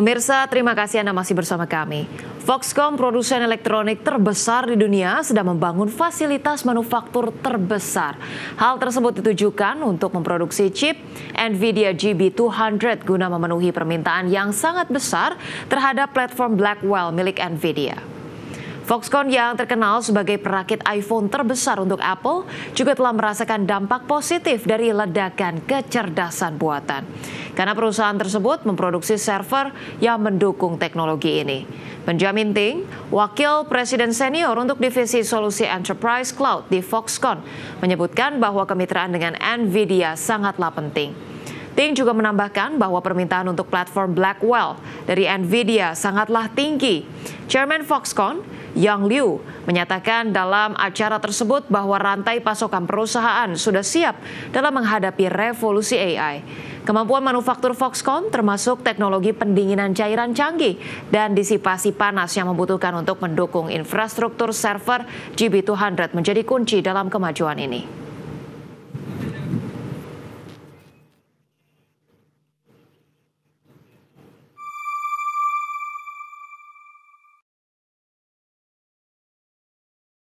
Pemirsa, terima kasih Anda masih bersama kami. Foxconn, produsen elektronik terbesar di dunia, sedang membangun fasilitas manufaktur terbesar. Hal tersebut ditujukan untuk memproduksi chip NVIDIA GB200 guna memenuhi permintaan yang sangat besar terhadap platform Blackwell milik NVIDIA. Foxconn yang terkenal sebagai perakit iPhone terbesar untuk Apple juga telah merasakan dampak positif dari ledakan kecerdasan buatan karena perusahaan tersebut memproduksi server yang mendukung teknologi ini. Benjamin Ting, Wakil Presiden Senior untuk Divisi Solusi Enterprise Cloud di Foxconn, menyebutkan bahwa kemitraan dengan NVIDIA sangatlah penting. Ting juga menambahkan bahwa permintaan untuk platform Blackwell dari NVIDIA sangatlah tinggi. Chairman Foxconn, yang Liu menyatakan dalam acara tersebut bahwa rantai pasokan perusahaan sudah siap dalam menghadapi revolusi AI. Kemampuan manufaktur Foxconn termasuk teknologi pendinginan cairan canggih dan disipasi panas yang membutuhkan untuk mendukung infrastruktur server GB200 menjadi kunci dalam kemajuan ini.